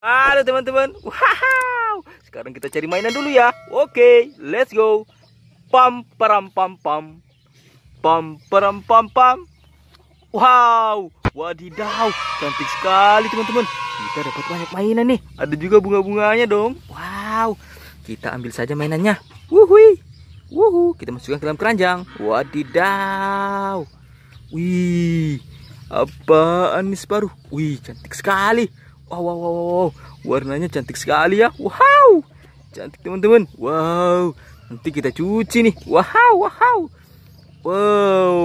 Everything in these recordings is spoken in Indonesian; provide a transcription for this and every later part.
Halo teman-teman. Wow. Sekarang kita cari mainan dulu ya. Oke, let's go. Pam Pam pam pam. Pam Pam pam pam. Wow. Wadidaw, cantik sekali teman-teman. Kita dapat banyak mainan nih. Ada juga bunga-bunganya dong. Wow. Kita ambil saja mainannya. Wuhui. Wuhu, kita masukkan ke dalam keranjang. Wadidaw. Wih. Apaan nih baru Wih, cantik sekali. Wow, wow, wow, wow. Warnanya cantik sekali ya. Wow. Cantik teman-teman. Wow. Nanti kita cuci nih. Wow, wow. Wow.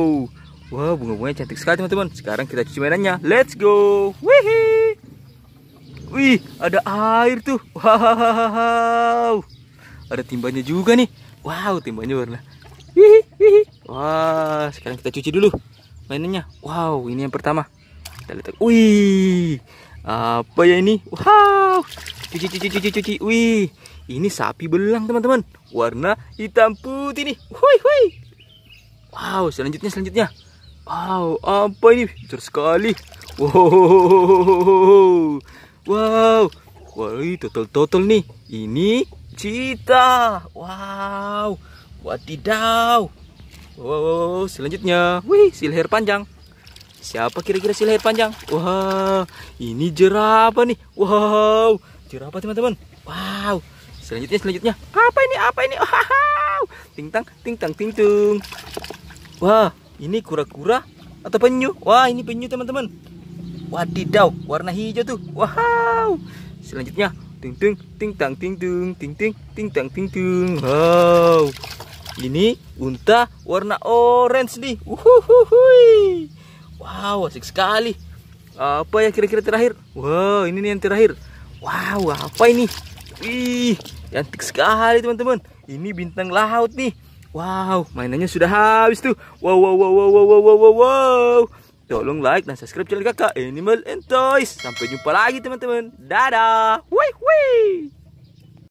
Wow, bunga-bunganya cantik sekali teman-teman. Sekarang kita cuci mainannya. Let's go. Wih. Wih, ada air tuh. Wow. Ada timbanya juga nih. Wow, timbanya warna. Wih, wih. Wah, sekarang kita cuci dulu mainannya. Wow, ini yang pertama. Kita lihat. Wih, apa ya ini? Wow. Cuci cuci cuci cuci. Wih, ini sapi belang, teman-teman. Warna hitam putih nih. Hui hui. Wow, selanjutnya selanjutnya. Wow, apa ini? Besar sekali. Wow. Wow. Wah, total-total nih. Ini cita. Wow. Wadidaw. Wow, selanjutnya. Wih, si panjang. Siapa kira-kira si leher panjang? Wah, wow, ini jerapah nih. Wow, jerapah teman-teman. Wow. Selanjutnya, selanjutnya. Apa ini? Apa ini? Wow. Tingtang, tingtang, tingtung. Wah, ini kura-kura atau penyu? Wah, ini penyu teman-teman. Wadidaw, warna hijau tuh. Wow. Selanjutnya, ting ting ting tang ting tung ting ting ting tang ting tung. Wow. Ini unta warna orange nih. Uhuhuhui. Wow, asik sekali. Apa ya kira-kira terakhir? Wow, ini nih yang terakhir. Wow, apa ini? Wih, cantik sekali teman-teman. Ini bintang laut nih. Wow, mainannya sudah habis tuh. Wow, wow, wow, wow, wow, wow, wow, wow. Tolong like dan subscribe channel kakak Animal and Toys. Sampai jumpa lagi teman-teman. Dadah. Wih, wih.